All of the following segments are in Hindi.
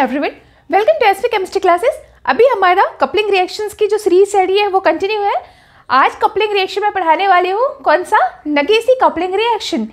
Everyone welcome to SP chemistry classes अभी हमारा कपलिंग रिएक्शंस की जो सीरीज चल रही है वो कंटिन्यू है आज कपलिंग रिएक्शन में पढ़ाने वाली हूँ कौन सा नगेसी कपलिंग रिएक्शन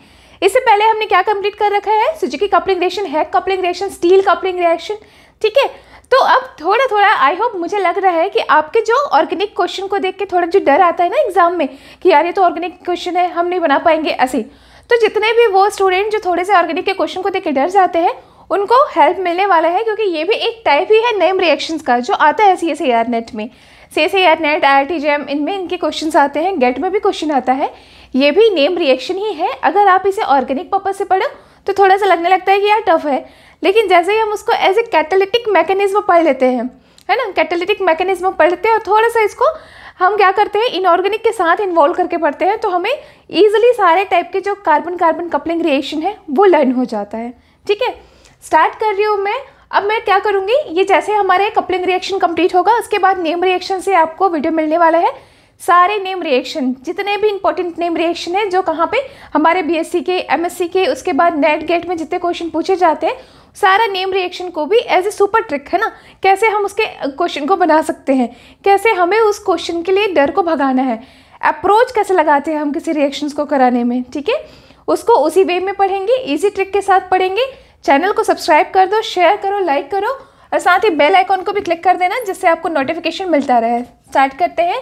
इससे पहले हमने क्या कंप्लीट कर रखा है Suzuki coupling reaction Heck coupling reaction Stille coupling reaction ठीक है तो अब थोड़ा थोड़ा आई होप मुझे लग रहा है कि आपके जो ऑर्गेनिक क्वेश्चन को देख के थोड़ा जो डर आता है ना एग्जाम में कि यार ये तो ऑर्गेनिक क्वेश्चन है हम नहीं बना पाएंगे ऐसे तो जितने भी वो स्टूडेंट जो थोड़े से ऑर्गेनिक के क्वेश्चन को देख के डर जाते हैं उनको हेल्प मिलने वाला है क्योंकि ये भी एक टाइप ही है नेम रिएक्शंस का जो आता है सी एस नेट में C S NET I I JAM इनमें इनके क्वेश्चन आते हैं गेट में भी क्वेश्चन आता है ये भी नेम रिएक्शन ही है अगर आप इसे ऑर्गेनिक पर्पज से पढ़ो तो थोड़ा सा लगने लगता है कि यार टफ है लेकिन जैसे ही हम उसको एज ए कैटलिटिक मैकेनिज्म पढ़ लेते हैं है ना कैटलिटिक मैकेनिज्म पढ़ लेते हैं और थोड़ा सा इसको हम क्या करते हैं इनऑर्गेनिक के साथ इन्वॉल्व करके पढ़ते हैं तो हमें ईजिली सारे टाइप के जो कार्बन कार्बन कपलिंग रिएक्शन है वो लर्न हो जाता है ठीक है स्टार्ट कर रही हूँ मैं अब मैं क्या करूँगी ये जैसे हमारे कपलिंग रिएक्शन कंप्लीट होगा उसके बाद नेम रिएक्शन से आपको वीडियो मिलने वाला है सारे नेम रिएक्शन जितने भी इंपॉर्टेंट नेम रिएक्शन है जो कहाँ पे हमारे बीएससी के एमएससी के उसके बाद नेट गेट में जितने क्वेश्चन पूछे जाते हैं सारा नेम रिएक्शन को भी एज ए सुपर ट्रिक है ना कैसे हम उसके क्वेश्चन को बना सकते हैं कैसे हमें उस क्वेश्चन के लिए डर को भगाना है अप्रोच कैसे लगाते हैं हम किसी रिएक्शन को कराने में ठीक है उसको उसी वे में पढ़ेंगे ईजी ट्रिक के साथ पढ़ेंगे चैनल को सब्सक्राइब कर दो शेयर करो लाइक करो और साथ ही बेल आइकॉन को भी क्लिक कर देना जिससे आपको नोटिफिकेशन मिलता रहे स्टार्ट करते हैं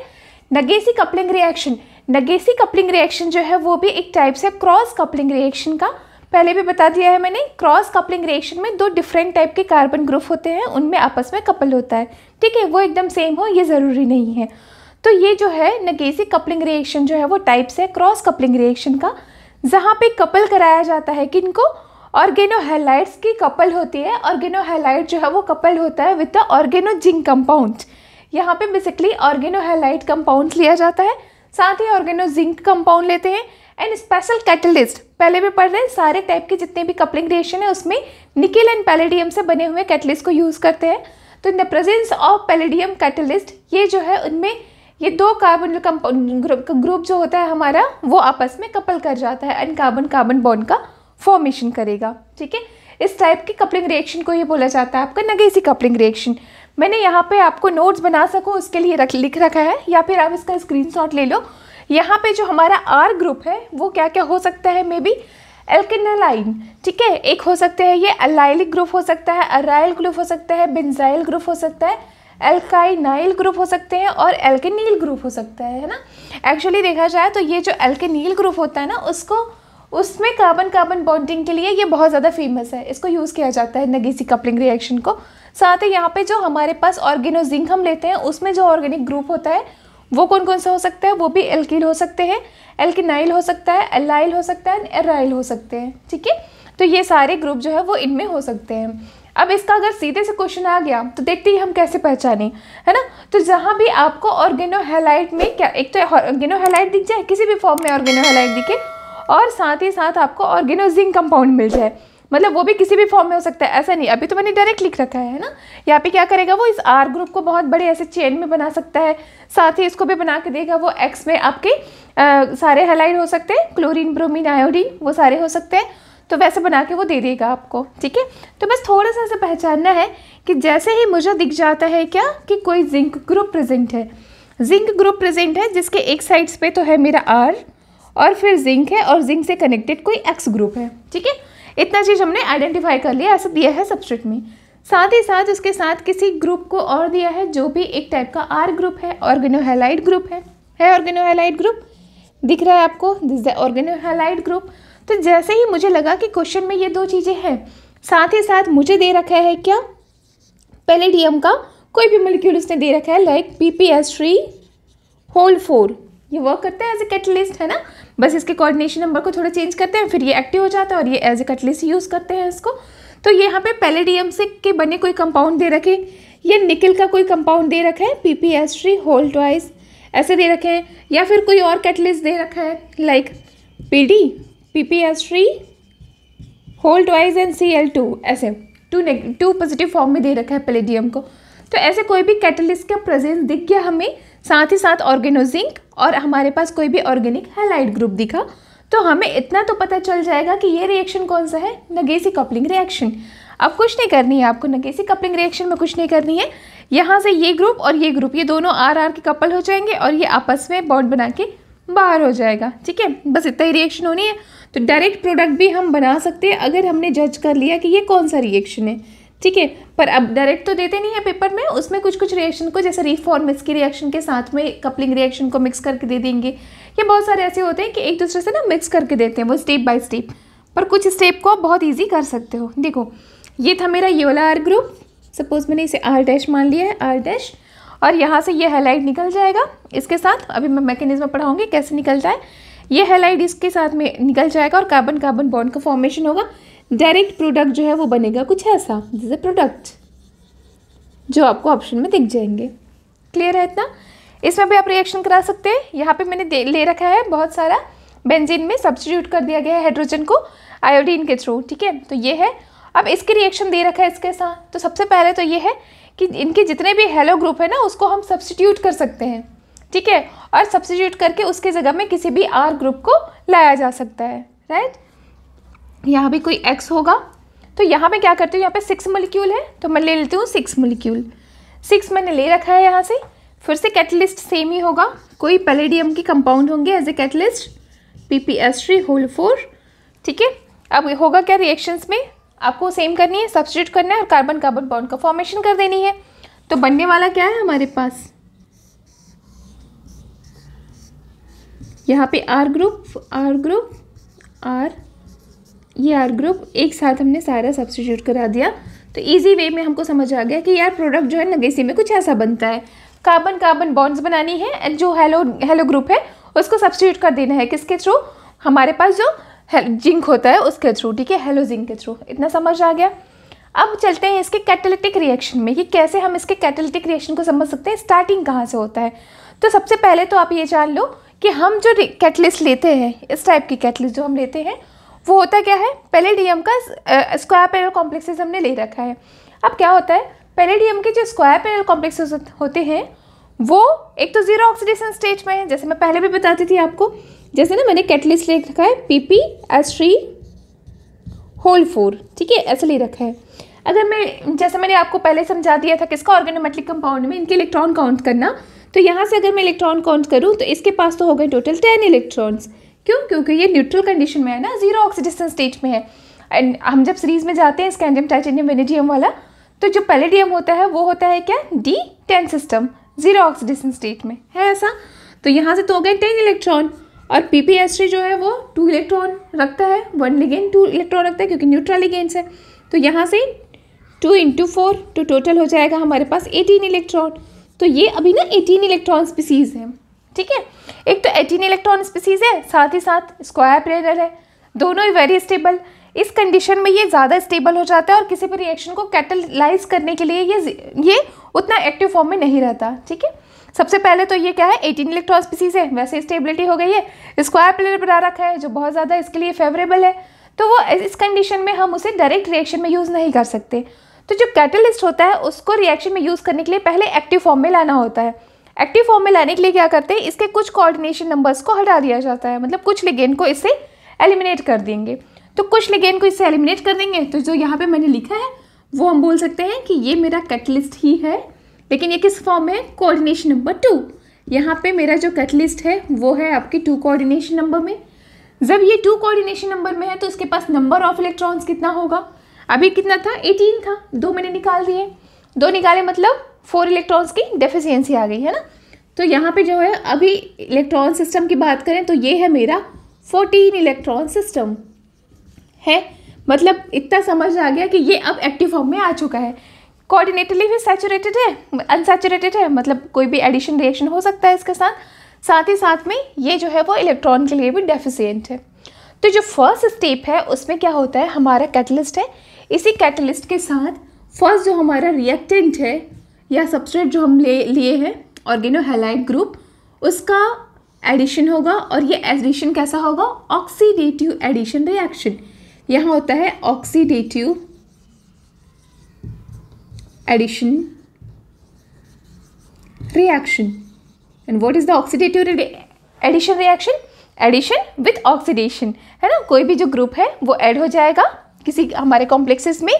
Negishi coupling reaction Negishi coupling reaction जो है वो भी एक टाइप से क्रॉस कपलिंग रिएक्शन का पहले भी बता दिया है मैंने क्रॉस कपलिंग रिएक्शन में दो डिफरेंट टाइप के कार्बन ग्रुप होते हैं उनमें आपस में कपल होता है ठीक है वो एकदम सेम हो ये ज़रूरी नहीं है तो ये जो है नगेसी कपलिंग रिएक्शन जो है वो टाइप्स है क्रॉस कपलिंग रिएक्शन का जहाँ पे कपल कराया जाता है कि इनको ऑर्गेनो हेलाइट्स की कपल होती है ऑर्गेनो हेलाइट जो है वो कपल होता है with the organo zinc compound यहाँ पे बेसिकली ऑर्गेनो हेलाइट कंपाउंड लिया जाता है साथ ही ऑर्गेनो जिंक कंपाउंड लेते हैं एंड स्पेशल कैटलिस्ट पहले भी पढ़ रहे हैं सारे टाइप के जितने भी कपलिंग रिएक्शन है उसमें निकिल एंड पैलेडियम से बने हुए कैटलिस्ट को यूज़ करते हैं तो in the presence of palladium catalyst ये जो है उनमें ये दो कार्बन ग्रुप जो होता है हमारा वो आपस में कपल कर जाता है एंड कार्बन कार्बन बॉन्ड का फॉर्मेशन करेगा ठीक है इस टाइप की कपलिंग रिएक्शन को ही बोला जाता है आपका नगेसी कपलिंग रिएक्शन मैंने यहाँ पे आपको नोट्स बना सको उसके लिए रख लिख रखा है या फिर आप इसका स्क्रीनशॉट ले लो यहाँ पे जो हमारा आर ग्रुप है वो क्या क्या हो सकता है मे बी एल्किनलाइन ठीक है एक हो सकता है ये अलाइलिक ग्रुप हो सकता है अराइल ग्रुप हो सकता है बेंजाइल ग्रुप हो सकता है एल्काइनाइल ग्रुप हो सकते हैं और एल्केनील ग्रुप हो सकता है है ना एक्चुअली देखा जाए तो ये जो एल्केनील ग्रुप होता है ना उसको उसमें कार्बन कार्बन बॉन्डिंग के लिए ये बहुत ज़्यादा फेमस है इसको यूज़ किया जाता है नगीसी कपलिंग रिएक्शन को साथ ही यहाँ पे जो हमारे पास ऑर्गेनोजिंक हम लेते हैं उसमें जो ऑर्गेनिक ग्रुप होता है वो कौन कौन सा हो सकता है वो भी एल्किल हो सकते हैं एल्किनाइल हो सकता है एलाइल हो सकता है एराइल हो सकते हैं ठीक है तो ये सारे ग्रुप जो है वो इनमें हो सकते हैं अब इसका अगर सीधे से क्वेश्चन आ गया तो देखते ही हम कैसे पहचाने है ना तो जहाँ भी आपको ऑर्गेनोहेलाइट में क्या एक तो ऑर्गेनोहेलाइट दिख जाए किसी भी फॉर्म में ऑर्गेनोहेलाइट दिखे और साथ ही साथ आपको ऑर्गेनोजिंग कंपाउंड मिल जाए मतलब वो भी किसी भी फॉर्म में हो सकता है ऐसा नहीं अभी तो मैंने डायरेक्ट लिख रखा है ना यहाँ पे क्या करेगा वो इस आर ग्रुप को बहुत बड़े ऐसे चेन में बना सकता है साथ ही इसको भी बना के देगा वो एक्स में आपके आ, सारे हेलाइड हो सकते हैं क्लोरीन ब्रोमीन आयोडीन वो सारे हो सकते हैं तो वैसे बना के वो दे देगा आपको ठीक है तो बस थोड़ा सा ऐसे पहचानना है कि जैसे ही मुझे दिख जाता है क्या कि कोई जिंक ग्रुप प्रेजेंट है जिंक ग्रुप प्रेजेंट है जिसके एक साइड्स पे तो है मेरा आर और फिर जिंक है और जिंक से कनेक्टेड कोई एक्स ग्रुप है ठीक है इतना चीज़ हमने आइडेंटिफाई कर लिया ऐसा दिया है सबस्ट्रेट में साथ ही साथ उसके साथ किसी ग्रुप को और दिया है जो भी एक टाइप का आर ग्रुप है ऑर्गेनोहेलाइड ग्रुप है है ऑर्गेनोहेलाइड ग्रुप दिख रहा है आपको दिस द ऑर्गेनोहेलाइड ग्रुप तो जैसे ही मुझे लगा कि क्वेश्चन में ये दो चीज़ें हैं साथ ही साथ मुझे दे रखा है क्या पेलेडियम का कोई भी मोलिक्यूल उसने दे रखा है like P P S three whole four ये वर्क करता है एज ए कैटलिस्ट है ना बस इसके कोऑर्डिनेशन नंबर को थोड़ा चेंज करते हैं फिर ये एक्टिव हो जाता है और ये एज ए कैटलिस्ट यूज़ करते हैं इसको तो ये यहाँ पे पैलेडियम से के बने कोई कंपाउंड दे रखे या निकल का कोई कंपाउंड दे रखा है P P S three whole twice ऐसे दे रखे हैं या फिर कोई और कैटलिस्ट दे रखा है like P D P P S three whole twice and C L two ऐसे टू टू पॉजिटिव फॉर्म में दे रखा है पैलेडियम को तो ऐसे कोई भी कैटलिस्ट का प्रेजेंस दिख गया हमें साथ ही साथ ऑर्गेनोजिंक और हमारे पास कोई भी ऑर्गेनिक हेलाइट ग्रुप दिखा तो हमें इतना तो पता चल जाएगा कि ये रिएक्शन कौन सा है नगेसी कपलिंग रिएक्शन अब कुछ नहीं करनी है आपको नगेसी कपलिंग रिएक्शन में कुछ नहीं करनी है यहाँ से ये ग्रुप और ये ग्रुप ये दोनों आर आर के कपल हो जाएंगे और ये आपस में बॉन्ड बना के बाहर हो जाएगा ठीक है बस इतना ही रिएक्शन होनी है तो डायरेक्ट प्रोडक्ट भी हम बना सकते हैं अगर हमने जज कर लिया कि ये कौन सा रिएक्शन है ठीक है पर अब डायरेक्ट तो देते नहीं है पेपर में उसमें कुछ कुछ रिएक्शन को जैसे रिफॉर्मिस की रिएक्शन के साथ में कपलिंग रिएक्शन को मिक्स करके दे देंगे या बहुत सारे ऐसे होते हैं कि एक दूसरे से ना मिक्स करके देते हैं वो स्टेप बाय स्टेप पर कुछ स्टेप को आप बहुत ईजी कर सकते हो देखो ये था मेरा योला आर ग्रुप सपोज मैंने इसे आर डैश मान लिया है आर डैश और यहाँ से ये हेलाइट निकल जाएगा इसके साथ अभी मैं मैकेनिज्म पढ़ाऊँगी कैसे निकलता है ये हेलाइट इसके साथ में निकल जाएगा और कार्बन कार्बन बॉन्ड का फॉर्मेशन होगा डायरेक्ट प्रोडक्ट जो है वो बनेगा कुछ ऐसा दिस ए प्रोडक्ट जो आपको ऑप्शन में दिख जाएंगे क्लियर है इतना इसमें भी आप रिएक्शन करा सकते हैं यहाँ पे मैंने ले रखा है बहुत सारा बेंजीन में सब्सटीट्यूट कर दिया गया है हाइड्रोजन को आयोडीन के थ्रू ठीक है तो ये है अब इसके रिएक्शन दे रखा है इसके साथ तो सबसे पहले तो ये है कि इनके जितने भी हेलो ग्रुप है ना उसको हम सब्सटीट्यूट कर सकते हैं ठीक है और सब्सटीट्यूट करके उसके जगह में किसी भी आर ग्रुप को लाया जा सकता है राइट यहाँ भी कोई एक्स होगा तो यहाँ मैं क्या करती हूँ यहाँ पे सिक्स मोलिक्यूल है तो मैं ले लेती हूँ सिक्स मोलिक्यूल सिक्स मैंने ले रखा है यहाँ से फिर से कैटलिस्ट सेम ही होगा कोई पैलेडियम की कंपाउंड होंगे as a catalyst P P S three whole four ठीक है अब होगा क्या रिएक्शंस में आपको सेम करनी है सब्सिट्यूट करना है और कार्बन कार्बन बॉन्ड का फॉर्मेशन कर देनी है तो बनने वाला क्या है हमारे पास यहाँ पे R group R group R ये आर ग्रुप एक साथ हमने सारा सब्सिट्यूट करा दिया तो इजी वे में हमको समझ आ गया कि यार प्रोडक्ट जो है नगेसी में कुछ ऐसा बनता है कार्बन कार्बन बॉन्ड्स बनानी है एंड जो हेलो हेलो ग्रुप है उसको सब्सिट्यूट कर देना है किसके थ्रू हमारे पास जो जिंक होता है उसके थ्रू ठीक है हेलो जिंक के थ्रू इतना समझ आ गया अब चलते हैं इसके कैटलिटिक रिएक्शन में कि कैसे हम इसके कैटलिटिक रिएक्शन को समझ सकते हैं स्टार्टिंग कहाँ से होता है तो सबसे पहले तो आप ये जान लो कि हम जो कैटलिस्ट लेते हैं इस टाइप की कैटलिस्ट जो हम लेते हैं वो होता क्या है पेलेडियम का स्क्वायर पैरल कॉम्प्लेक्सेस हमने ले रखा है अब क्या होता है पेलेडियम के जो स्क्वायर पैरल कॉम्प्लेक्सेस होते हैं वो एक तो ज़ीरो ऑक्सीडेशन स्टेज में है जैसे मैं पहले भी बताती थी आपको जैसे ना मैंने कैटलिस्ट ले रखा है P P S three whole four ठीक है ऐसे ले रखा है अगर मैं जैसे मैंने आपको पहले समझा दिया था किसका ऑर्गेनोमेट्रिक कंपाउंड में इनके इलेक्ट्रॉन काउंट करना तो यहाँ से अगर मैं इलेक्ट्रॉन काउंट करूँ तो इसके पास तो हो गए टोटल टेन इलेक्ट्रॉन्स क्यों क्योंकि ये न्यूट्रल कंडीशन में है ना जीरो ऑक्सीडेशन स्टेज में है एंड हम जब सीरीज में जाते हैं स्कैंडियम टाइटेनियम वेनेडियम वाला तो जो पैलेडियम होता है वो होता है क्या D ten system zero oxidation state में है ऐसा तो यहाँ से तो हो गए टेन इलेक्ट्रॉन और पी पी एस थ्री जो है वो टू इलेक्ट्रॉन रखता है वन लिगेन टू इलेक्ट्रॉन रखता है क्योंकि न्यूट्रल लिगेंड्स है तो यहाँ से टू इंटू फोर तो टोटल हो जाएगा हमारे पास एटीन इलेक्ट्रॉन तो ये अभी ना एटीन इलेक्ट्रॉन स्पीसीज हैं ठीक है एक तो एटीन इलेक्ट्रॉन स्पीसीज है साथ ही साथ स्क्वायर प्लेनर है दोनों ही वेरी स्टेबल इस कंडीशन में ये ज़्यादा स्टेबल हो जाता है और किसी भी रिएक्शन को कैटलाइज करने के लिए ये ये उतना एक्टिव फॉर्म में नहीं रहता ठीक है सबसे पहले तो ये क्या है एटीन इलेक्ट्रॉन स्पीसीज है वैसे स्टेबिलिटी हो गई है स्क्वायर प्लेयर बना रखा है जो बहुत ज़्यादा इसके लिए फेवरेबल है तो वो इस कंडीशन में हम उसे डायरेक्ट रिएक्शन में यूज़ नहीं कर सकते तो जो कैटलिस्ट होता है उसको रिएक्शन में यूज़ करने के लिए पहले एक्टिव फॉर्म में लाना होता है एक्टिव फॉर्म में लाने के लिए क्या करते हैं इसके कुछ कोऑर्डिनेशन नंबर्स को हटा दिया जाता है मतलब कुछ लिगेन को इसे एलिमिनेट कर देंगे तो कुछ लिगेन को इसे एलिमिनेट कर देंगे तो जो यहाँ पे मैंने लिखा है वो हम बोल सकते हैं कि ये मेरा कैटलिस्ट ही है लेकिन ये किस फॉर्म में कोऑर्डिनेशन नंबर टू यहाँ पर मेरा जो कैटलिस्ट है वो है आपके टू कोऑर्डिनेशन नंबर में जब ये टू कोऑर्डिनेशन नंबर में है तो इसके पास नंबर ऑफ इलेक्ट्रॉन्स कितना होगा अभी कितना था एटीन था दो मैंने निकाल दिए दो निकाले मतलब फोर इलेक्ट्रॉन्स की डेफिशियंसी आ गई है ना तो यहाँ पे जो है अभी इलेक्ट्रॉन सिस्टम की बात करें तो ये है मेरा फोर्टीन इलेक्ट्रॉन सिस्टम है मतलब इतना समझ आ गया कि ये अब एक्टिव फॉर्म में आ चुका है कोऑर्डिनेटली भी सैचुरेटेड है अनसेचुरेटेड है मतलब कोई भी एडिशन रिएक्शन हो सकता है इसके साथ साथ ही साथ में ये जो है वो इलेक्ट्रॉन के लिए भी डेफिशिएंट है तो जो फर्स्ट स्टेप है उसमें क्या होता है हमारा कैटलिस्ट है इसी कैटलिस्ट के साथ फर्स्ट जो हमारा रिएक्टेंट है या सब्सट्रेट जो हम ले लिए हैं ऑर्गेनो ग्रुप उसका एडिशन होगा और ये एडिशन कैसा होगा ऑक्सीडेटिव एडिशन रिएक्शन यहाँ होता है oxidative addition reaction and what is the oxidative addition reaction addition with oxidation है ना कोई भी जो ग्रुप है वो ऐड हो जाएगा किसी हमारे कॉम्प्लेक्सेस में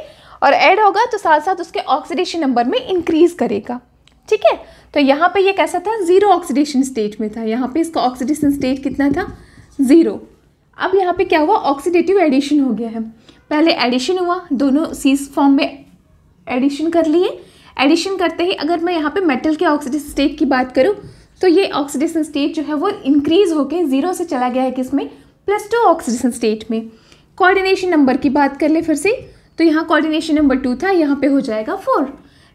और ऐड होगा तो साथ साथ उसके ऑक्सीडेशन नंबर में इंक्रीज़ करेगा ठीक है तो यहाँ पे ये कैसा था ज़ीरो ऑक्सीडेशन स्टेट में था यहाँ पे इसका ऑक्सीडेशन स्टेट कितना था ज़ीरो अब यहाँ पे क्या हुआ ऑक्सीडेटिव एडिशन हो गया है पहले एडिशन हुआ दोनों सीज फॉर्म में एडिशन कर लिए एडिशन करते ही अगर मैं यहाँ पे मेटल के ऑक्सीडेशन स्टेट की बात करूँ तो ये ऑक्सीडेशन स्टेट जो है वो इंक्रीज़ होकर ज़ीरो से चला गया है किसमें प्लस टू ऑक्सीडेशन स्टेट में कोऑर्डिनेशन नंबर की बात कर ले फिर से तो यहाँ कोऑर्डिनेशन नंबर टू था यहाँ पे हो जाएगा फोर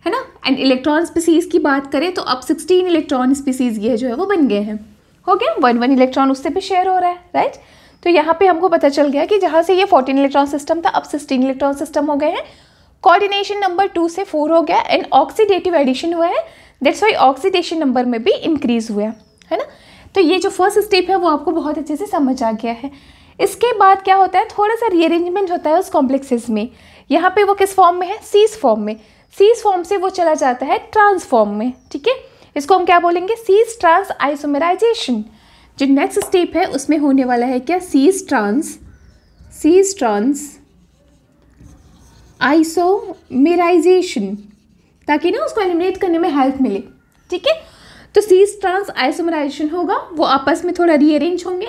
है ना एंड इलेक्ट्रॉन स्पीसीज़ की बात करें तो अब सिक्सटीन इलेक्ट्रॉन स्पीसीज़ ये जो है वो बन गए हैं हो गया वन वन इलेक्ट्रॉन उससे भी शेयर हो रहा है राइट तो यहाँ पे हमको पता चल गया कि जहाँ से ये फोर्टीन इलेक्ट्रॉन सिस्टम था अब सिक्सटीन इलेक्ट्रॉन सिस्टम हो गए हैं कोऑर्डिनेशन नंबर टू से फोर हो गया एंड ऑक्सीडेटिव एडिशन हुआ है दैट्स वाई ऑक्सीडेशन नंबर में भी इंक्रीज़ हुआ है ना तो ये जो फर्स्ट स्टेप है वो आपको बहुत अच्छे से समझ आ गया है इसके बाद क्या होता है थोड़ा सा रीअरेंजमेंट होता है उस कॉम्प्लेक्सेस में यहाँ पे वो किस फॉर्म में है सीज फॉर्म में सीज फॉर्म से वो चला जाता है ट्रांसफॉर्म में ठीक है इसको हम क्या बोलेंगे सीज ट्रांस आइसोमेराइजेशन जो नेक्स्ट स्टेप है उसमें होने वाला है क्या cis trans cis trans isomerization ताकि ना उसको एलिमिनेट करने में हेल्प मिले ठीक है तो सीज ट्रांस आइसोमराइजेशन होगा वो आपस में थोड़ा रीअरेंज होंगे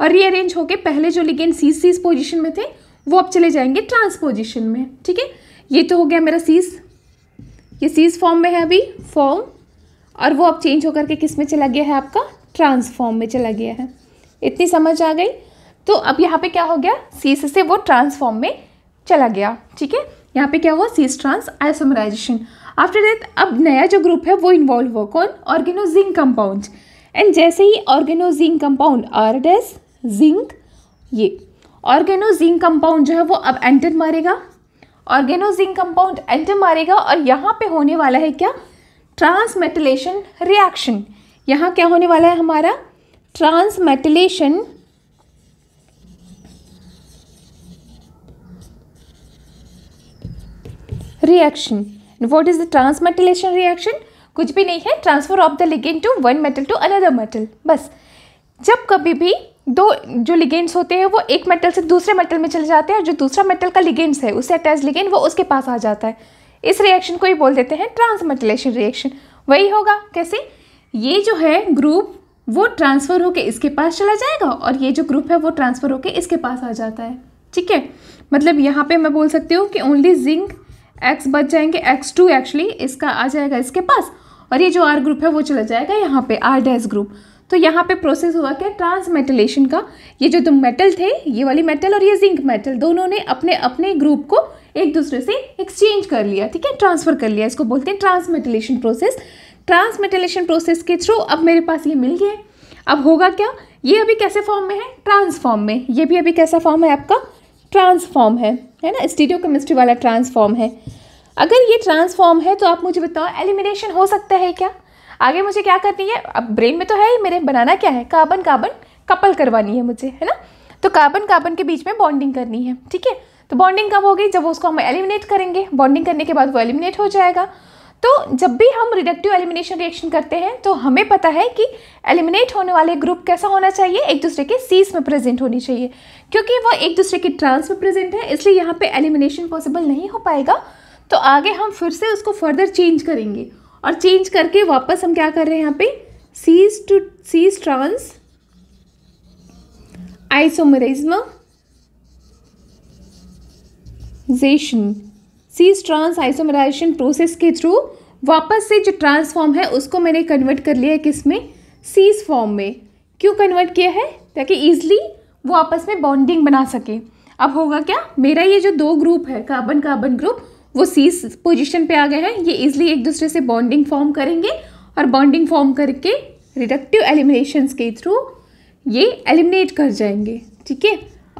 और रीअरेंज होकर पहले जो लिगेंड सीज सीज पोजिशन में थे वो अब चले जाएंगे ट्रांस पोजिशन में ठीक है ये तो हो गया मेरा सीज ये सीज फॉर्म में है अभी फॉर्म और वो अब चेंज होकर के किस में चला गया है आपका ट्रांसफॉर्म में चला गया है इतनी समझ आ गई तो अब यहाँ पे क्या हो गया सीस से वो ट्रांसफॉर्म में चला गया ठीक है यहाँ पे क्या हुआ cis trans isomerization after that अब नया जो ग्रुप है वो इन्वॉल्व हुआ कौन ऑर्गेनोजिंग कंपाउंड एंड जैसे ही ऑर्गेनोजिंग कंपाउंड आर डेस जिंक ये ऑर्गेनो जिंक कंपाउंड जो है वो अब एंटर मारेगा ऑर्गेनो जिंक कंपाउंड एंटर मारेगा और यहाँ पे होने वाला है क्या ट्रांसमेटिलेशन रिएक्शन यहाँ क्या होने वाला है हमारा transmetalation reaction what is the transmetalation reaction कुछ भी नहीं है transfer of the ligand to one metal to another metal बस जब कभी भी दो जो लिगेंड्स होते हैं वो एक मेटल से दूसरे मेटल में चले जाते हैं और जो दूसरा मेटल का लिगेंड्स है उससे अटैच लिगेंड वो उसके पास आ जाता है इस रिएक्शन को ही बोल देते हैं ट्रांसमेटलेशन रिएक्शन वही होगा कैसे ये जो है ग्रुप वो ट्रांसफ़र होके इसके पास चला जाएगा और ये जो ग्रुप है वो ट्रांसफ़र होके इसके पास आ जाता है ठीक है मतलब यहाँ पे मैं बोल सकती हूँ कि ओनली जिंक एक्स बच जाएंगे एक्स टू एक्चुअली इसका आ जाएगा इसके पास और ये जो आर ग्रुप है वो चला जाएगा यहाँ पे आर डैस ग्रुप तो यहाँ पे प्रोसेस हुआ क्या ट्रांसमेटलेशन का ये जो दो मेटल थे ये वाली मेटल और ये जिंक मेटल दोनों ने अपने अपने ग्रुप को एक दूसरे से एक्सचेंज कर लिया ठीक है ट्रांसफ़र कर लिया इसको बोलते हैं ट्रांसमेटलेशन प्रोसेस ट्रांसमेटलेशन प्रोसेस के थ्रू अब मेरे पास ये मिल गया अब होगा क्या ये अभी कैसे फॉर्म में है ट्रांसफॉर्म में ये भी अभी कैसा फॉर्म है आपका ट्रांसफॉर्म है है ना स्टीडियो केमिस्ट्री वाला ट्रांसफॉर्म है अगर ये ट्रांसफॉर्म है तो आप मुझे बताओ एलिमिनेशन हो सकता है क्या आगे मुझे क्या करनी है अब ब्रेन में तो है ही मेरे बनाना क्या है कार्बन कार्बन कपल करवानी है मुझे है ना तो कार्बन कार्बन के बीच में बॉन्डिंग करनी है ठीक है तो बॉन्डिंग कब होगी जब उसको हम एलिमिनेट करेंगे बॉन्डिंग करने के बाद वो एलिमिनेट हो जाएगा तो जब भी हम रिडक्टिव एलिमिनेशन रिएक्शन करते हैं तो हमें पता है कि एलिमिनेट होने वाले ग्रुप कैसा होना चाहिए एक दूसरे के सीस में प्रेजेंट होनी चाहिए क्योंकि वो एक दूसरे के ट्रांस में प्रेजेंट है इसलिए यहाँ पे एलिमिनेशन पॉसिबल नहीं हो पाएगा तो आगे हम फिर से उसको फर्दर चेंज करेंगे और चेंज करके वापस हम क्या कर रहे हैं यहाँ पे cis to cis trans isomerism cis trans isomerization process के थ्रू वापस से जो ट्रांसफॉर्म है उसको मैंने कन्वर्ट कर लिया है में सीज फॉर्म में क्यों कन्वर्ट किया है ताकि ईजिली वो आपस में बॉन्डिंग बना सके अब होगा क्या मेरा ये जो दो ग्रुप है कार्बन कार्बन ग्रुप वो सीस पोजिशन पर आ गए हैं ये इजिली एक दूसरे से बॉन्डिंग फॉर्म करेंगे और बॉन्डिंग फॉर्म करके रिडक्टिव एलिमिनेशन के थ्रू ये एलिमिनेट कर जाएंगे ठीक है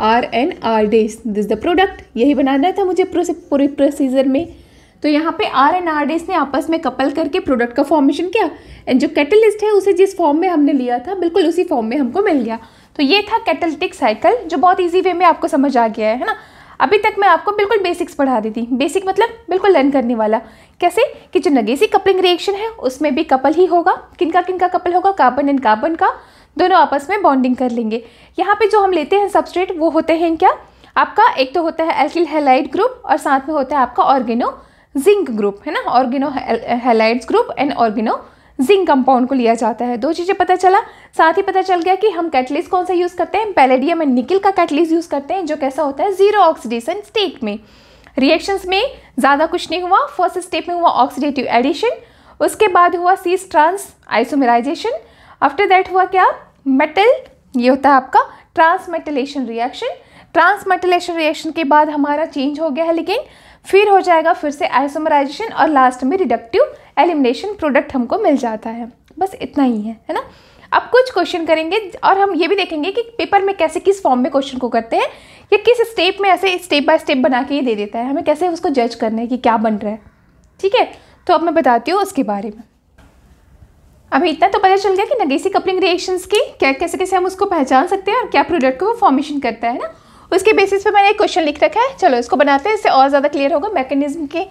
आर एन आर डे दिस द प्रोडक्ट यही बनाना था मुझे पूरे प्रोसीजर में तो यहाँ पे आर एंड आर डेज ने आपस में कपल करके प्रोडक्ट का फॉर्मेशन किया एंड जो कैटलिस्ट है उसे जिस फॉर्म में हमने लिया था बिल्कुल उसी फॉर्म में हमको मिल गया तो ये था कैटलिटिक साइकिल जो बहुत ईजी वे में आपको समझ आ गया है ना अभी तक मैं आपको बिल्कुल बेसिक्स पढ़ा रही थी बेसिक मतलब बिल्कुल लर्न करने वाला कैसे कि जो नगेसी कपलिंग रिएक्शन है उसमें भी कपल ही होगा किनका किनका कपल होगा कार्बन एंड कार्बन का दोनों आपस में बॉन्डिंग कर लेंगे यहाँ पे जो हम लेते हैं सबस्ट्रेट वो होते हैं क्या आपका एक तो होता है एल्किल हेलाइड ग्रुप और साथ में होता है आपका ऑर्गेनो जिंक ग्रुप है ना organo halides group and organo zinc compound को लिया जाता है दो चीज़ें पता चला साथ ही पता चल गया कि हम कैटलिस्ट कौन सा यूज़ करते हैं पैलेडियम एंड निकिल का कैटलिस्ट यूज़ करते हैं जो कैसा होता है जीरो ऑक्सीडेशन स्टेट में रिएक्शंस में ज़्यादा कुछ नहीं हुआ फर्स्ट स्टेप में हुआ ऑक्सीडेटिव एडिशन उसके बाद हुआ cis trans isomerization after that हुआ क्या मेटल ये होता है आपका ट्रांसमेटलेशन रिएक्शन ट्रांसमेटलेशन रिएक्शन के बाद हमारा चेंज हो गया है लेकिन फिर हो जाएगा फिर से आइसोमराइजेशन और लास्ट में रिडक्टिव एलिमिनेशन प्रोडक्ट हमको मिल जाता है बस इतना ही है है ना अब कुछ क्वेश्चन करेंगे और हम ये भी देखेंगे कि पेपर में कैसे किस फॉर्म में क्वेश्चन को करते हैं या किस स्टेप में ऐसे स्टेप बाय स्टेप बना के ये दे देता है हमें कैसे उसको जज करना है कि क्या बन रहा है ठीक है तो अब मैं बताती हूँ उसके बारे में अभी इतना तो पता चल गया कि नगेसी कपलिंग रिएक्शंस की क्या कैसे कैसे हम उसको पहचान सकते हैं और क्या प्रोडक्ट को वो फॉर्मेशन करता है ना उसके बेसिस पे मैंने एक क्वेश्चन लिख रखा है चलो इसको बनाते हैं इससे और ज़्यादा क्लियर होगा मैकेनिज्म के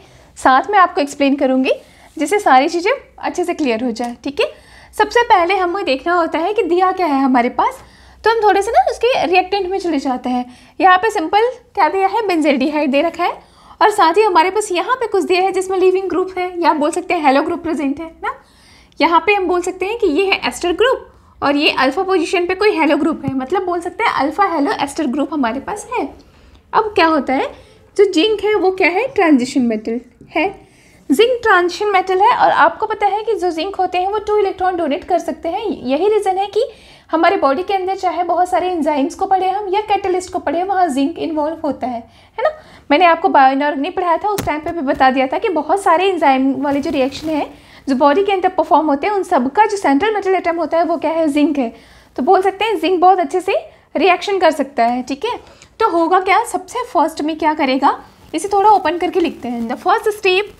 साथ मैं आपको एक्सप्लेन करूँगी जिससे सारी चीज़ें अच्छे से क्लियर हो जाए ठीक है सबसे पहले हमें देखना होता है कि दिया क्या है हमारे पास तो हम थोड़े से ना उसके रिएक्टेंट में चले जाते हैं यहाँ पर सिंपल क्या दिया है बेंजेल्डिहाइड दे रखा है और साथ ही हमारे पास यहाँ पर कुछ दिया है जिसमें लिविंग ग्रुप है या बोल सकते हैं हेलो ग्रुप प्रेजेंट है ना यहाँ पर हम बोल सकते हैं कि ये है एस्टर ग्रुप और ये अल्फ़ा पोजीशन पे कोई हेलो ग्रुप है मतलब बोल सकते हैं अल्फ़ा हेलो एस्टर ग्रुप हमारे पास है अब क्या होता है जो जिंक है वो क्या है ट्रांजिशन मेटल है जिंक ट्रांजिशन मेटल है और आपको पता है कि जो जिंक होते हैं वो टू इलेक्ट्रॉन डोनेट कर सकते हैं यही रीज़न है कि हमारे बॉडी के अंदर चाहे बहुत सारे इंजाइम्स को पढ़े हम या कैटलिस्ट को पढ़े वहाँ जिंक इन्वॉल्व होता है है ना मैंने आपको बायोनॉर्ग नहीं पढ़ाया था उस टाइम पे भी बता दिया था कि बहुत सारे इंजाइम वाले जो रिएक्शन हैं जो बॉडी के अंदर परफॉर्म होते हैं उन सबका जो सेंट्रल मेटल आइटम होता है वो क्या है जिंक है तो बोल सकते हैं जिंक बहुत अच्छे से रिएक्शन कर सकता है ठीक है तो होगा क्या सबसे फर्स्ट में क्या करेगा इसे थोड़ा ओपन करके लिखते हैं द फर्स्ट स्टेप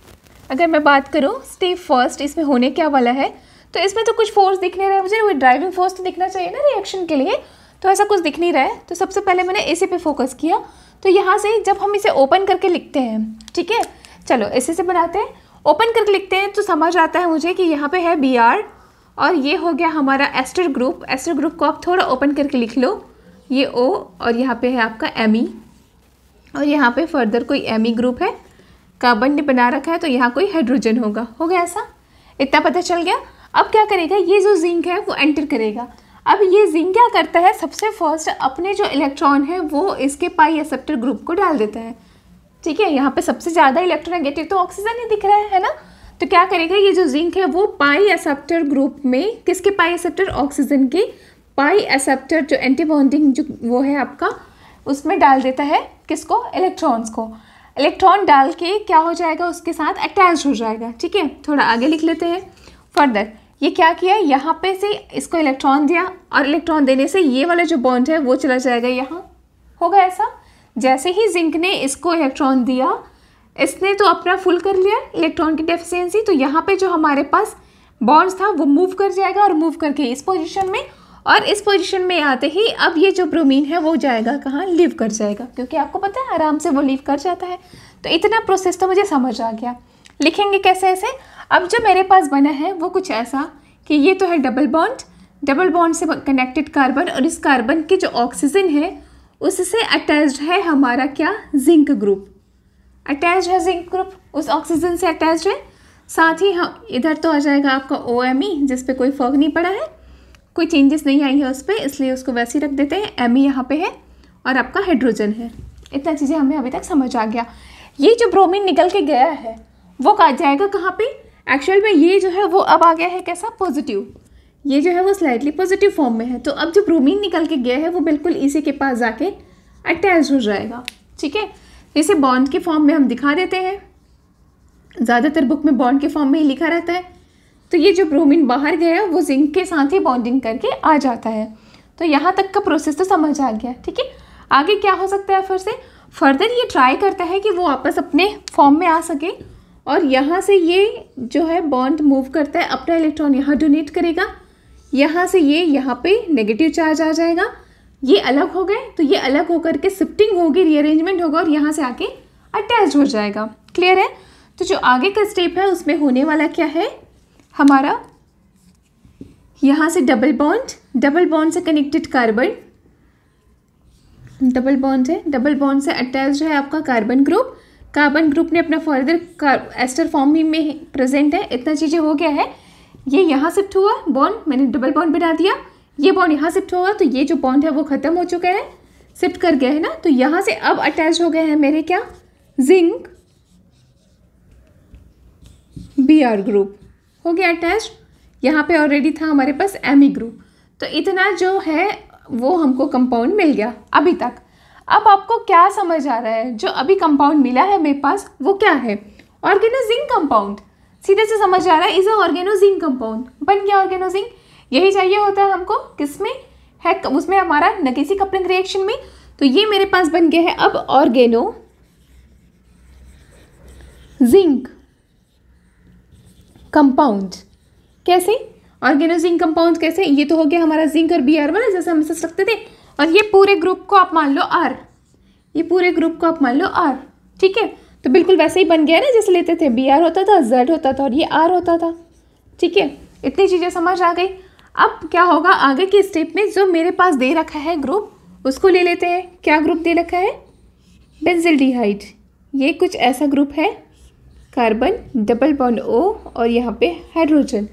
अगर मैं बात करूँ स्टेप फर्स्ट इसमें होने क्या वाला है तो इसमें तो कुछ फोर्स दिख नहीं रहा है मुझे वो ड्राइविंग फोर्स तो दिखना चाहिए ना रिएक्शन के लिए तो ऐसा कुछ दिख नहीं रहा है तो सबसे पहले मैंने इसी पे फोकस किया तो यहाँ से जब हम इसे ओपन करके लिखते हैं ठीक है चलो इसी से बनाते हैं ओपन करके लिखते हैं तो समझ आता है मुझे कि यहाँ पे है बी आर और ये हो गया हमारा एस्टर ग्रुप एस्टर ग्रुप को आप थोड़ा ओपन करके लिख लो ये ओ और यहाँ पे है आपका एम ई e। और यहाँ पे फर्दर कोई एम ई ग्रुप है कार्बन ने बना रखा है तो यहाँ कोई हाइड्रोजन होगा हो गया ऐसा इतना पता चल गया अब क्या करेगा ये जो जिंक है वो एंटर करेगा अब ये जिंक क्या करता है सबसे फर्स्ट अपने जो इलेक्ट्रॉन है वो इसके पाई एक्सेप्टर ग्रुप को डाल देता है ठीक है यहाँ पे सबसे ज़्यादा इलेक्ट्रोनेगेटिव तो ऑक्सीजन ही दिख रहा है है ना तो क्या करेगा ये जो जिंक है वो पाई एसेप्टर ग्रुप में किसके पाई एसेप्टर ऑक्सीजन के पाई एसेप्टर जो एंटीबॉन्डिंग जो वो है आपका उसमें डाल देता है किसको इलेक्ट्रॉन्स को इलेक्ट्रॉन डाल के क्या हो जाएगा उसके साथ अटैच हो जाएगा ठीक है थोड़ा आगे लिख लेते हैं फर्दर ये क्या किया यहाँ पे से इसको इलेक्ट्रॉन दिया और इलेक्ट्रॉन देने से ये वाला जो बॉन्ड है वो चला जाएगा यहाँ होगा ऐसा जैसे ही जिंक ने इसको इलेक्ट्रॉन दिया इसने तो अपना फुल कर लिया इलेक्ट्रॉन की डेफिशिएंसी तो यहाँ पे जो हमारे पास बॉन्ड्स था वो मूव कर जाएगा और मूव करके इस पोजीशन में और इस पोजीशन में आते ही अब ये जो ब्रोमीन है वो जाएगा कहाँ लीव कर जाएगा क्योंकि आपको पता है आराम से वो लीव कर जाता है तो इतना प्रोसेस तो मुझे समझ आ गया लिखेंगे कैसे ऐसे अब जो मेरे पास बना है वो कुछ ऐसा कि ये तो है डबल बॉन्ड डबल बॉन्ड से कनेक्टेड कार्बन और इस कार्बन के जो ऑक्सीजन है उससे अटैच्ड है हमारा क्या जिंक ग्रुप अटैच है जिंक ग्रुप उस ऑक्सीजन से अटैच है साथ ही हम इधर तो आ जाएगा आपका ओ एम ई जिस पर कोई फ़र्क नहीं पड़ा है कोई चेंजेस नहीं आई है उस पर इसलिए उसको वैसे ही रख देते हैं एम ई e यहाँ पर है और आपका हाइड्रोजन है इतना चीज़ें हमें अभी तक समझ आ गया ये जो ब्रोमीन निकल के गया है वो कहा जाएगा कहाँ पर एक्चुअल में ये जो है वो अब आ गया है कैसा पॉजिटिव ये जो है वो स्लाइटली पॉजिटिव फॉर्म में है तो अब जो ब्रोमीन निकल के गया है वो बिल्कुल इसी के पास जाके अटैच हो जाएगा ठीक है इसे बॉन्ड के फॉर्म में हम दिखा देते हैं ज़्यादातर बुक में बॉन्ड के फॉर्म में ही लिखा रहता है तो ये जो ब्रोमीन बाहर गया है वो जिंक के साथ ही बॉन्डिंग करके आ जाता है तो यहाँ तक का प्रोसेस तो समझ आ गया ठीक है आगे क्या हो सकता है फिर से फर्दर ये ट्राई करता है कि वो वापस अपने फॉर्म में आ सके और यहाँ से ये जो है बॉन्ड मूव करता है अपना इलेक्ट्रॉन यहाँ डोनेट करेगा यहाँ से ये यहाँ पे नेगेटिव चार्ज आ जाएगा ये अलग हो गए तो ये अलग होकर के शिफ्टिंग होगी रीअरेंजमेंट होगा और यहाँ से आके अटैच हो जाएगा क्लियर है तो जो आगे का स्टेप है उसमें होने वाला क्या है हमारा यहाँ से डबल बॉन्ड डबल बॉन्ड से कनेक्टेड कार्बन डबल बॉन्ड है डबल बॉन्ड से अटैच है आपका कार्बन ग्रुप कार्बन ग्रुप ने अपना फर्दर एस्टर फॉर्म में प्रेजेंट है इतना चीज़ें हो गया है ये यहाँ शिफ्ट हुआ बॉन्ड मैंने डबल बॉन्ड बना दिया ये बॉन्ड यहाँ शिफ्ट होगा तो ये जो बॉन्ड है वो ख़त्म हो चुका है शिफ्ट कर गया है ना तो यहाँ से अब अटैच हो गए हैं मेरे क्या जिंक बी आर ग्रुप हो गया अटैच यहाँ पे ऑलरेडी था हमारे पास ई ग्रुप तो इतना जो है वो हमको कंपाउंड मिल गया अभी तक अब आपको क्या समझ आ रहा है जो अभी कंपाउंड मिला है मेरे पास वो क्या है ऑर्गेनाइजिंग कंपाउंड सीधे से समझ आ रहा है इज अ ऑर्गेनोजिंग कंपाउंड बन गया ऑर्गेनोजिंग यही चाहिए होता है हमको किसमें है तो उसमें हमारा नगेसी कपलिंग रिएक्शन में तो ये मेरे पास बन गया है अब ऑर्गेनो जिंक कंपाउंड कैसे ऑर्गेनोजिंक कंपाउंड कैसे ये तो हो गया हमारा जिंक और बी आर वन जैसे हम सोच सकते थे और ये पूरे ग्रुप को आप मान लो आर ये पूरे ग्रुप को आप मान लो आर ठीक है तो बिल्कुल वैसे ही बन गया ना जैसे लेते थे बी आर होता था जेड होता था और ये आर होता था ठीक है इतनी चीज़ें समझ आ गई अब क्या होगा आगे के स्टेप में जो मेरे पास दे रखा है ग्रुप उसको ले लेते हैं क्या ग्रुप दे रखा है बेंजिल डिहाइड ये कुछ ऐसा ग्रुप है कार्बन डबल बॉन्ड ओ और यहाँ पे हाइड्रोजन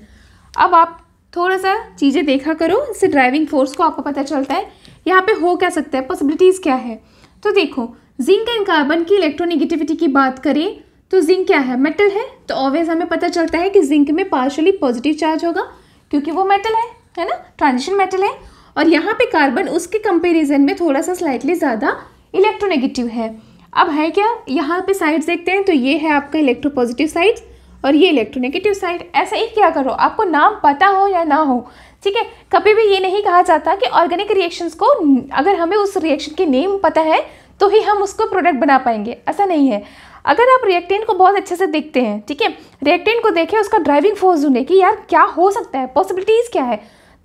अब आप थोड़ा सा चीज़ें देखा करो इससे ड्राइविंग फोर्स को आपको पता चलता है यहाँ पे हो क्या सकता है पॉसिबिलिटीज़ क्या है तो देखो जिंक एंड कार्बन की इलेक्ट्रोनिगेटिविटी की बात करें तो जिंक क्या है मेटल है तो ऑलवेज हमें पता चलता है कि जिंक में पार्शली पॉजिटिव चार्ज होगा क्योंकि वो मेटल है है ना ट्रांजिशन मेटल है और यहाँ पे कार्बन उसके कंपेरिजन में थोड़ा सा स्लाइटली ज़्यादा इलेक्ट्रोनेगेटिव है अब है क्या यहाँ पे साइड्स देखते हैं तो ये है आपका इलेक्ट्रो पॉजिटिव साइड और ये इलेक्ट्रोनेगेटिव साइड ऐसा ही क्या करो आपको नाम पता हो या ना हो ठीक है कभी भी ये नहीं कहा जाता कि ऑर्गेनिक रिएक्शंस को अगर हमें उस रिएक्शन के नेम पता है तो ही हम उसको प्रोडक्ट बना पाएंगे ऐसा नहीं है अगर आप रिएक्टेन को बहुत अच्छे से देखते हैं ठीक है रिएक्टेन को देखें उसका ड्राइविंग फोर्स ढूंढे कि यार क्या हो सकता है पॉसिबिलिटीज़ क्या है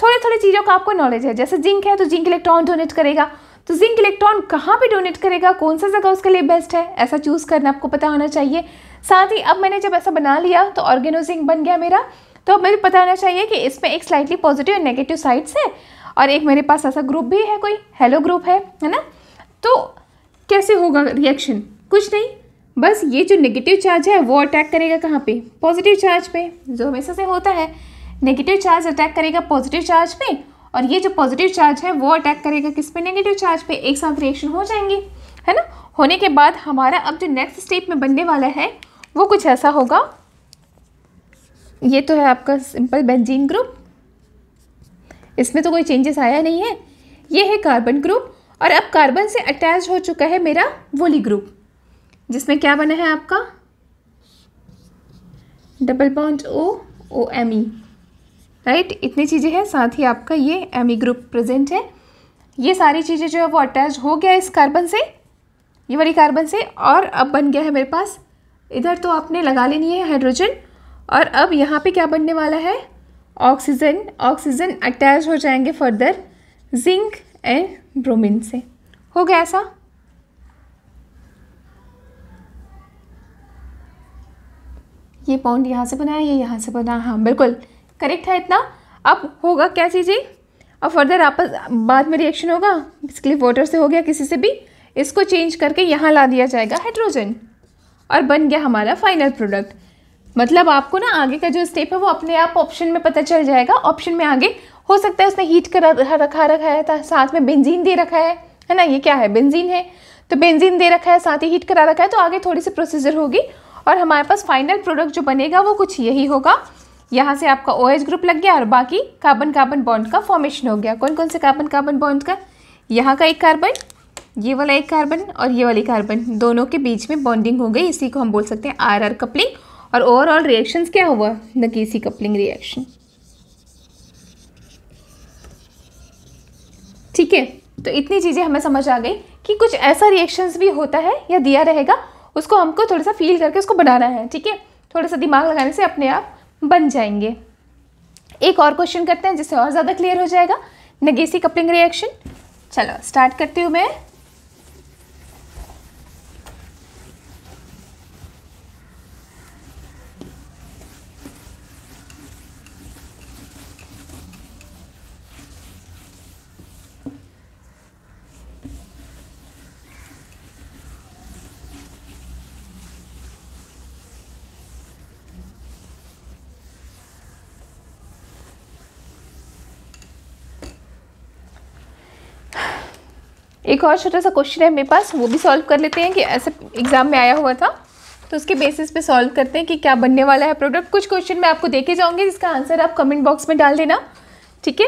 थोड़े थोड़े चीज़ों का आपको नॉलेज है जैसे जिंक है तो जिंक इलेक्ट्रॉन डोनेट करेगा तो जिंक इलेक्ट्रॉन कहाँ पे डोनेट करेगा कौन सा जगह उसके लिए बेस्ट है ऐसा चूज़ करना आपको पता होना चाहिए साथ ही अब मैंने जब ऐसा बना लिया तो ऑर्गेनो जिंक बन गया मेरा तो अब मुझे पता होना चाहिए कि इसमें एक स्लाइटली पॉजिटिव और नेगेटिव साइड्स है और एक मेरे पास ऐसा ग्रुप भी है कोई हेलो ग्रुप है है ना तो कैसे होगा रिएक्शन कुछ नहीं बस ये जो नेगेटिव चार्ज है वो अटैक करेगा कहाँ पे पॉजिटिव चार्ज पे जो हमेशा से होता है नेगेटिव चार्ज अटैक करेगा पॉजिटिव चार्ज पे और ये जो पॉजिटिव चार्ज है वो अटैक करेगा किस पे नेगेटिव चार्ज पे एक साथ रिएक्शन हो जाएंगे है ना होने के बाद हमारा अब जो नेक्स्ट स्टेप में बनने वाला है वो कुछ ऐसा होगा ये तो है आपका सिंपल बेंजीन ग्रुप इसमें तो कोई चेंजेस आया नहीं है ये है कार्बन ग्रुप और अब कार्बन से अटैच हो चुका है मेरा वोली ग्रुप जिसमें क्या बना है आपका double bond O O M E right इतनी चीज़ें हैं साथ ही आपका ये एम ई ग्रुप प्रेजेंट है ये सारी चीज़ें जो है वो अटैच हो गया इस कार्बन से ये वाली कार्बन से और अब बन गया है मेरे पास इधर तो आपने लगा लेनी है हाइड्रोजन और अब यहाँ पे क्या बनने वाला है ऑक्सीजन ऑक्सीजन अटैच हो जाएंगे फर्दर जिंक एंड ब्रोमिन से हो गया ऐसा ये पॉइंट यहाँ से बनाया ये यहाँ से बना हाँ बिल्कुल करेक्ट है इतना अब होगा क्या चीज़ अब फर्दर आपस बाद में रिएक्शन होगा बेसिकली वाटर से हो गया किसी से भी इसको चेंज करके यहाँ ला दिया जाएगा हाइड्रोजन और बन गया हमारा फाइनल प्रोडक्ट मतलब आपको ना आगे का जो स्टेप है वो अपने आप ऑप्शन में पता चल जाएगा ऑप्शन में आगे हो सकता है उसने हीट कर रखा रखा है साथ में बेंजीन दे रखा है है ना ये क्या है बेंजीन है तो बेंजीन दे रखा है साथ ही हीट करा रखा है तो आगे थोड़ी सी प्रोसीजर होगी और हमारे पास फाइनल प्रोडक्ट जो बनेगा वो कुछ यही होगा यहाँ से आपका ओ ग्रुप लग गया और बाकी कार्बन कार्बन बॉन्ड का फॉर्मेशन हो गया कौन कौन से कार्बन कार्बन बॉन्ड का यहाँ का एक कार्बन ये वाला एक कार्बन और ये वाली कार्बन दोनों के बीच में बॉन्डिंग हो गई इसी को हम बोल सकते हैं आर आर कपलिंग और ओवरऑल रिएक्शंस क्या हुआ नकीसी कपलिंग रिएक्शन ठीक है तो इतनी चीज़ें हमें समझ आ गई कि कुछ ऐसा रिएक्शंस भी होता है या दिया रहेगा उसको हमको थोड़ा सा फील करके उसको बनाना है ठीक है थोड़ा सा दिमाग लगाने से अपने आप बन जाएंगे एक और क्वेश्चन करते हैं जिससे और ज़्यादा क्लियर हो जाएगा नगेसी कपलिंग रिएक्शन चलो स्टार्ट करती हूँ मैं एक और छोटा सा क्वेश्चन है मेरे पास वो भी सॉल्व कर लेते हैं कि ऐसे एग्ज़ाम में आया हुआ था तो उसके बेसिस पे सॉल्व करते हैं कि क्या बनने वाला है प्रोडक्ट कुछ क्वेश्चन मैं आपको देके जाऊंगी जिसका आंसर आप कमेंट बॉक्स में डाल देना ठीक है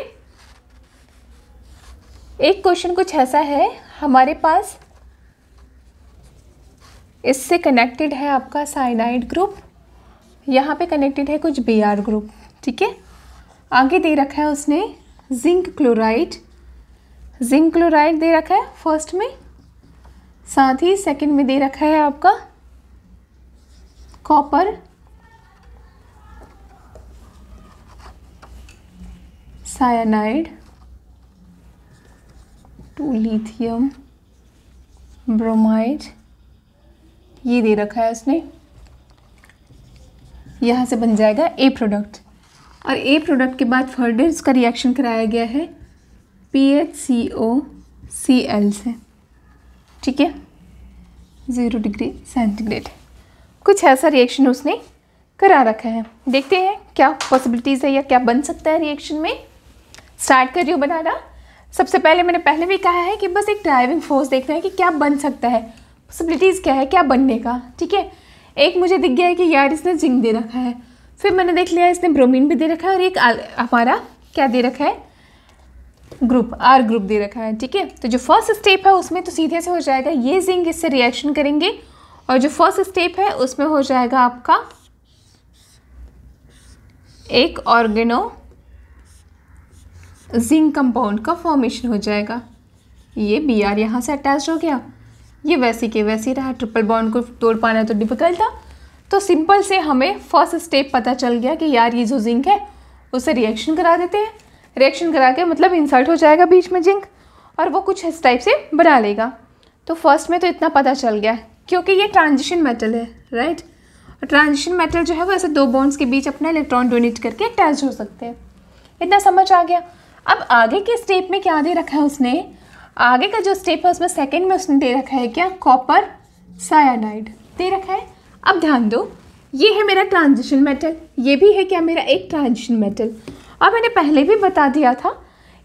एक क्वेश्चन कुछ ऐसा है हमारे पास इससे कनेक्टेड है आपका साइनाइड ग्रुप यहाँ पे कनेक्टेड है कुछ बी ग्रुप ठीक है आगे दे रखा है उसने जिंक क्लोराइड जिंक क्लोराइड दे रखा है फर्स्ट में साथ ही सेकंड में दे रखा है आपका copper cyanide two lithium bromide ये दे रखा है उसने यहाँ से बन जाएगा ए प्रोडक्ट और ए प्रोडक्ट के बाद फर्दर इसका रिएक्शन कराया गया है P H C O C L से ठीक है ज़ीरो डिग्री सेंटीग्रेड कुछ ऐसा रिएक्शन उसने करा रखा है देखते हैं क्या पॉसिबिलिटीज़ है या क्या बन सकता है रिएक्शन में स्टार्ट कर रही हूँ बनाना सबसे पहले मैंने पहले भी कहा है कि बस एक ड्राइविंग फोर्स देखना है कि क्या बन सकता है पॉसिबिलिटीज़ क्या है क्या बनने का ठीक है एक मुझे दिख गया है कि यार इसने जिंक दे रखा है फिर मैंने देख लिया इसने ब्रोमीन भी दे रखा है और एक हमारा क्या दे रखा है ग्रुप आर ग्रुप दे रखा है ठीक है तो जो फर्स्ट स्टेप है उसमें तो सीधे से हो जाएगा ये जिंक इससे रिएक्शन करेंगे और जो फर्स्ट स्टेप है उसमें हो जाएगा आपका एक ऑर्गेनो जिंक कंपाउंड का फॉर्मेशन हो जाएगा ये बी आर यहाँ से अटैच हो गया ये वैसे के वैसे ही रहा ट्रिपल बॉन्ड को तोड़ पाना तो डिफ़िकल्ट था तो सिंपल से हमें फर्स्ट स्टेप पता चल गया कि यार ये जो जिंक है उसे रिएक्शन करा देते हैं रिएक्शन करा के मतलब इंसल्ट हो जाएगा बीच में जिंक और वो कुछ इस टाइप से बना लेगा तो फर्स्ट में तो इतना पता चल गया क्योंकि ये ट्रांजिशन मेटल है राइट और ट्रांजिशन मेटल जो है वो ऐसे दो बॉन्ड्स के बीच अपना इलेक्ट्रॉन डोनेट करके अटैच हो सकते हैं इतना समझ आ गया अब आगे के स्टेप में क्या दे रखा है उसने आगे का जो स्टेप है उसमें सेकेंड में उसने दे रखा है क्या कॉपर साइड दे रखा है अब ध्यान दो ये है मेरा ट्रांजिशन मेटल ये भी है क्या मेरा एक ट्रांजिशन मेटल और मैंने पहले भी बता दिया था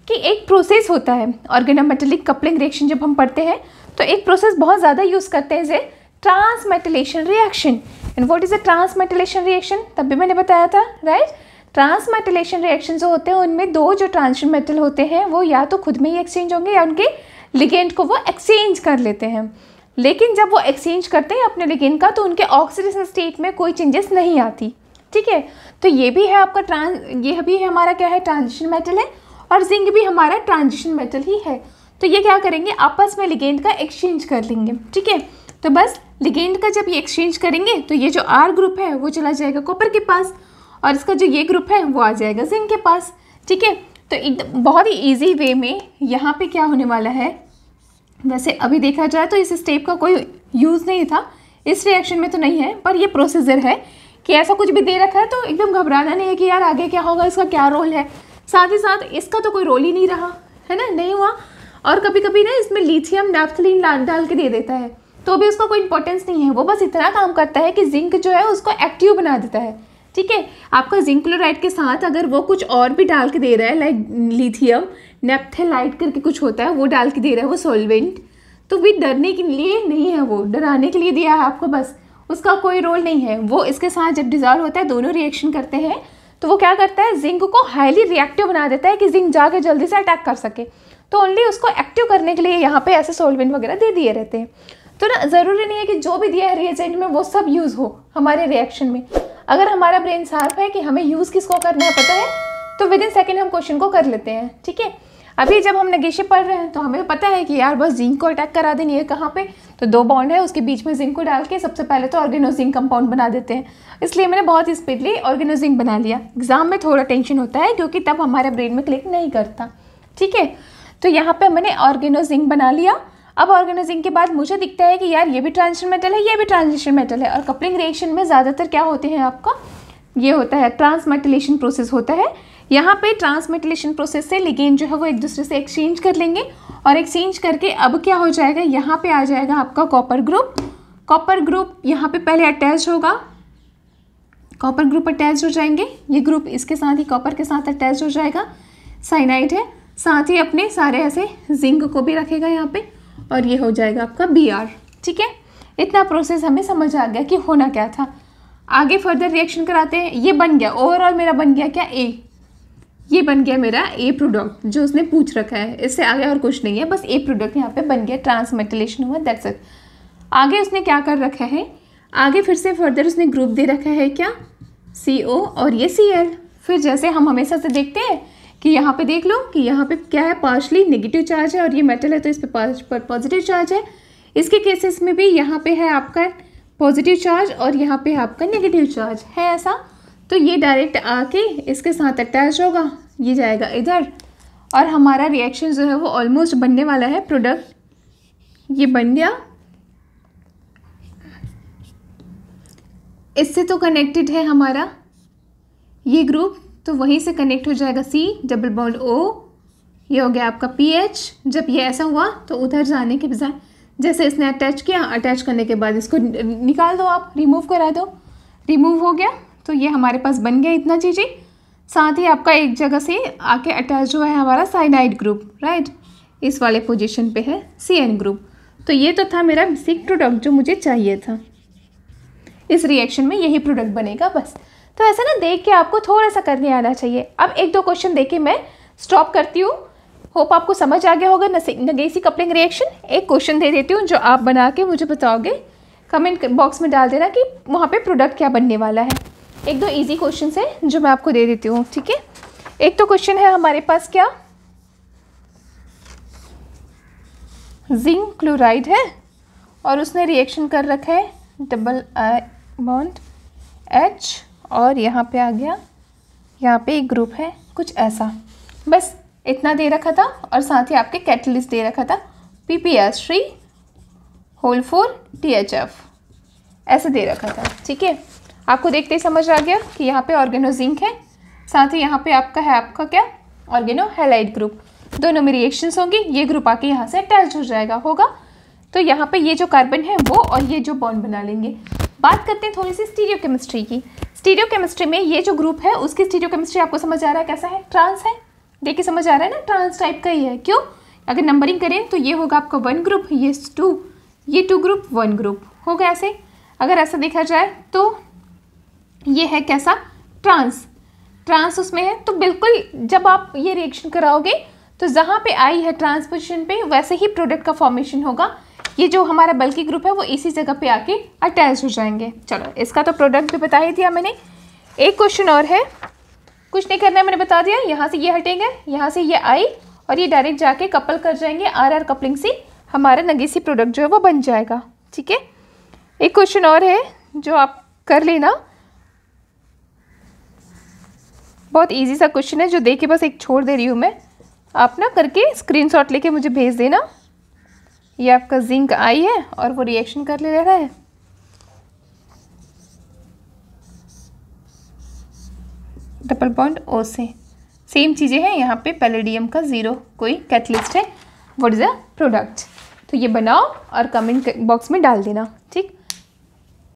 कि एक प्रोसेस होता है ऑर्गेनोमेटेलिक कपलिंग रिएक्शन जब हम पढ़ते हैं तो एक प्रोसेस बहुत ज़्यादा यूज़ करते हैं जे transmetalation reaction and what is a transmetalation reaction तब भी मैंने बताया था राइट ट्रांसमेटिलेशन रिएक्शन जो होते हैं उनमें दो जो मेटल होते हैं वो या तो खुद में ही एक्सचेंज होंगे या उनके लिगेंड को वो एक्सचेंज कर लेते हैं लेकिन जब वो एक्सचेंज करते हैं अपने लिगेंड का तो उनके ऑक्सीडेशन स्टेट में कोई चेंजेस नहीं आती ठीक है तो ये भी है आपका ट्रांस ये भी है हमारा क्या है ट्रांजिशन मेटल है और जिंक भी हमारा ट्रांजिशन मेटल ही है तो ये क्या करेंगे आपस में लिगेंड का एक्सचेंज कर लेंगे ठीक है तो बस लिगेंड का जब ये एक्सचेंज करेंगे तो ये जो आर ग्रुप है वो चला जाएगा कॉपर के पास और इसका जो ये ग्रुप है वो आ जाएगा जिंक के पास ठीक है तो एकदम बहुत ही ईजी वे में यहाँ पर क्या होने वाला है वैसे अभी देखा जाए तो इस स्टेप का कोई यूज़ नहीं था इस रिएक्शन में तो नहीं है पर यह प्रोसीजर है कि ऐसा कुछ भी दे रखा है तो एकदम घबराना नहीं है कि यार आगे क्या होगा इसका क्या रोल है साथ ही साथ इसका तो कोई रोल ही नहीं रहा है ना नहीं हुआ और कभी कभी ना इसमें लिथियम नैप्थलिन डाल के दे देता है तो भी उसका कोई इंपॉर्टेंस नहीं है वो बस इतना काम करता है कि जिंक जो है उसको एक्टिव बना देता है ठीक है आपका जिंक क्लोराइड के साथ अगर वो कुछ और भी डाल के दे रहा है लाइक लिथियम नेपथेलाइट करके कुछ होता है वो डाल के दे रहा है वो सॉल्वेंट तो भी डरने के लिए नहीं है वो डराने के लिए दिया है आपको बस उसका कोई रोल नहीं है वो इसके साथ जब डिज़ॉल्व होता है दोनों रिएक्शन करते हैं तो वो क्या करता है जिंक को हाईली रिएक्टिव बना देता है कि जिंक जाके जल्दी से अटैक कर सके तो ओनली उसको एक्टिव करने के लिए यहाँ पे ऐसे सोलवेंट वगैरह दे दिए रहते हैं तो ना ज़रूरी नहीं है कि जो भी दिया है रिएजेंट में वो सब यूज़ हो हमारे रिएक्शन में अगर हमारा ब्रेन साफ है कि हमें यूज़ किसको करना है पता है तो विद इन सेकेंड हम क्वेश्चन को कर लेते हैं ठीक है अभी जब हम नगेशे पढ़ रहे हैं तो हमें पता है कि यार बस जिंक को अटैक करा देनी है कहाँ पे तो दो बॉन्ड है उसके बीच में जिंक को डाल के सबसे पहले तो ऑर्गेनोजिंक कंपाउंड बना देते हैं इसलिए मैंने बहुत स्पीडली ऑर्गेनोजिंक बना लिया एग्ज़ाम में थोड़ा टेंशन होता है क्योंकि तब हमारे ब्रेन में क्लिक नहीं करता ठीक है तो यहाँ पर मैंने ऑर्गेनोजिंक बना लिया अब ऑर्गेनाइजिंग के बाद मुझे दिखता है कि यार ये भी ट्रांजिशन मेटल है ये भी ट्रांजिशन मेटल है और कपलिंग रिएक्शन में ज़्यादातर क्या होते हैं आपका ये होता है ट्रांसमेटलेशन प्रोसेस होता है यहाँ पे ट्रांसमिटलेशन प्रोसेस से लिगेन जो है वो एक दूसरे से एक्सचेंज कर लेंगे और एक्सचेंज करके अब क्या हो जाएगा यहाँ पे आ जाएगा आपका कॉपर ग्रुप कॉपर ग्रुप यहाँ पे पहले अटैच होगा कॉपर ग्रुप अटैच हो जाएंगे ये ग्रुप इसके साथ ही कॉपर के साथ अटैच हो जाएगा साइनाइड है साथ ही अपने सारे ऐसे जिंक को भी रखेगा यहाँ पर और ये हो जाएगा आपका बी ठीक है इतना प्रोसेस हमें समझ आ गया कि होना क्या था आगे फर्दर रिएक्शन कराते हैं ये बन गया ओवरऑल मेरा बन गया क्या ए ये बन गया मेरा ए प्रोडक्ट जो उसने पूछ रखा है इससे आगे और कुछ नहीं है बस ए प्रोडक्ट यहाँ पे बन गया ट्रांसमेटलेशन हुआ दैट्स इट आगे उसने क्या कर रखा है आगे फिर से फर्दर उसने ग्रुप दे रखा है क्या सी ओ और ये सी एल फिर जैसे हम हमेशा से देखते हैं कि यहाँ पे देख लो कि यहाँ पे क्या है पार्शली नेगेटिव चार्ज है और ये मेटल है तो इस पर पॉजिटिव चार्ज है इसके केसेस में भी यहाँ पे है आपका पॉजिटिव चार्ज और यहाँ पे आपका नेगेटिव चार्ज है ऐसा तो ये डायरेक्ट आके इसके साथ अटैच होगा ये जाएगा इधर और हमारा रिएक्शन जो है वो ऑलमोस्ट बनने वाला है प्रोडक्ट ये बन गया इससे तो कनेक्टेड है हमारा ये ग्रुप तो वहीं से कनेक्ट हो जाएगा सी डबल बॉन्ड ओ ये हो गया आपका पी एच जब ये ऐसा हुआ तो उधर जाने के बजाय जैसे इसने अटैच किया अटैच करने के बाद इसको निकाल दो आप रिमूव करा दो रिमूव हो गया तो ये हमारे पास बन गया इतना चीज़ें साथ ही आपका एक जगह से आके अटैच हुआ है हमारा साइनाइड ग्रुप राइट इस वाले पोजीशन पे है सी एन ग्रुप तो ये तो था मेरा बेसिक प्रोडक्ट जो मुझे चाहिए था इस रिएक्शन में यही प्रोडक्ट बनेगा बस तो ऐसा ना देख के आपको थोड़ा सा करने आना चाहिए अब एक दो क्वेश्चन देख के मैं स्टॉप करती हूँ होप आपको समझ आ गया होगा नगेसी कपलिंग रिएक्शन एक क्वेश्चन दे देती हूँ जो आप बना के मुझे बताओगे कमेंट बॉक्स में डाल देना कि वहाँ पे प्रोडक्ट क्या बनने वाला है एक दो इजी क्वेश्चन है जो मैं आपको दे देती हूँ ठीक है एक तो क्वेश्चन है हमारे पास क्या जिंक क्लोराइड है और उसने रिएक्शन कर रखा है डबल आई बॉन्ड एच और यहाँ पे आ गया यहाँ पे एक ग्रुप है कुछ ऐसा बस इतना दे रखा था और साथ ही आपके कैटलिस्ट दे रखा था P P S three whole four T H F ऐसे दे रखा था ठीक है आपको देखते ही समझ आ गया कि यहाँ पे ऑर्गेनो जिंक है साथ ही यहाँ पे आपका है आपका क्या ऑर्गेनो हेलाइट ग्रुप दोनों में रिएक्शंस होंगी ये ग्रुप आके यहाँ से अटैच हो जाएगा होगा तो यहाँ पे ये जो कार्बन है वो और ये जो बॉन्ड बना लेंगे बात करते हैं थोड़ी सी स्टीरियो केमिस्ट्री की स्टीरियो केमिस्ट्री में ये जो ग्रुप है उसकी स्टीरियो केमिस्ट्री आपको समझ आ रहा है कैसा है ट्रांस है देखिए समझ आ रहा है ना ट्रांस टाइप का ही है क्यों अगर नंबरिंग करें तो ये होगा आपका वन ग्रुप ये टू ये टू ग्रुप वन ग्रुप होगा ऐसे अगर ऐसा देखा जाए तो ये है कैसा ट्रांस ट्रांस उसमें है तो बिल्कुल जब आप ये रिएक्शन कराओगे तो जहाँ पे आई है ट्रांसपोजिशन पे वैसे ही प्रोडक्ट का फॉर्मेशन होगा ये जो हमारा बल्कि ग्रुप है वो इसी जगह पे आके अटैच हो जाएंगे चलो इसका तो प्रोडक्ट भी बता ही दिया मैंने एक क्वेश्चन और है कुछ नहीं करना है मैंने बता दिया यहाँ से ये हटेंगे यहाँ से ये आई और ये डायरेक्ट जाके कपल कर जाएंगे आर आर कपलिंग से हमारा नगेसी प्रोडक्ट जो है वो बन जाएगा ठीक है एक क्वेश्चन और है जो आप कर लेना बहुत ईजी सा क्वेश्चन है जो देख के बस एक छोड़ दे रही हूँ मैं आप ना करके स्क्रीन शॉट लेके मुझे भेज देना ये आपका जिंक आई है और वो रिएक्शन कर ले रहा है डबल बॉन्ड ओ से सेम चीज़ें हैं यहाँ पे पैलेडियम का ज़ीरो कोई कैटलिस्ट है व्हाट इज़ अ प्रोडक्ट तो ये बनाओ और कमेंट बॉक्स में डाल देना ठीक